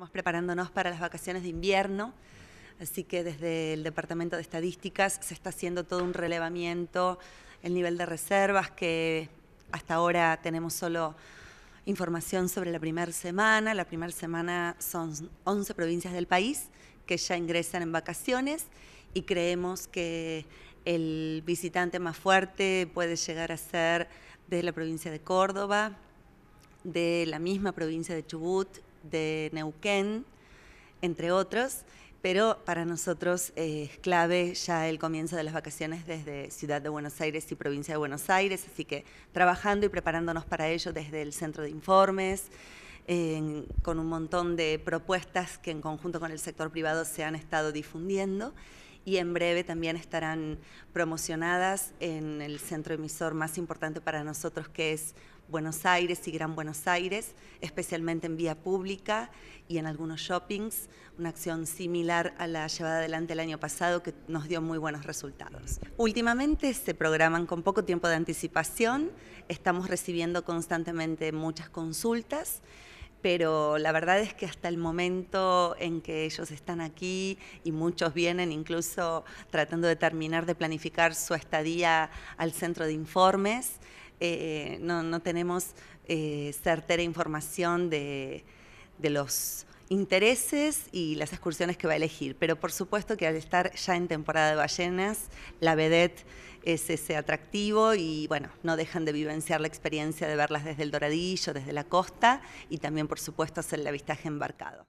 Estamos preparándonos para las vacaciones de invierno, así que desde el Departamento de Estadísticas se está haciendo todo un relevamiento, el nivel de reservas, que hasta ahora tenemos solo información sobre la primera semana. La primera semana son 11 provincias del país que ya ingresan en vacaciones y creemos que el visitante más fuerte puede llegar a ser de la provincia de Córdoba, de la misma provincia de Chubut, de Neuquén, entre otros, pero para nosotros eh, es clave ya el comienzo de las vacaciones desde Ciudad de Buenos Aires y Provincia de Buenos Aires, así que trabajando y preparándonos para ello desde el Centro de Informes, con un montón de propuestas que en conjunto con el sector privado se han estado difundiendo y en breve también estarán promocionadas en el centro emisor más importante para nosotros que es Buenos Aires y Gran Buenos Aires, especialmente en vía pública y en algunos shoppings, una acción similar a la llevada adelante el año pasado que nos dio muy buenos resultados. Últimamente se programan con poco tiempo de anticipación, estamos recibiendo constantemente muchas consultas pero la verdad es que hasta el momento en que ellos están aquí y muchos vienen incluso tratando de terminar de planificar su estadía al centro de informes, eh, no, tenemos eh, certera información de, de los intereses y las excursiones que va a elegir. Pero por supuesto que al estar ya en temporada de ballenas, la vedette es ese atractivo y bueno, no dejan de vivenciar la experiencia de verlas desde el Doradillo, desde la costa y también por supuesto hacer el avistaje embarcado.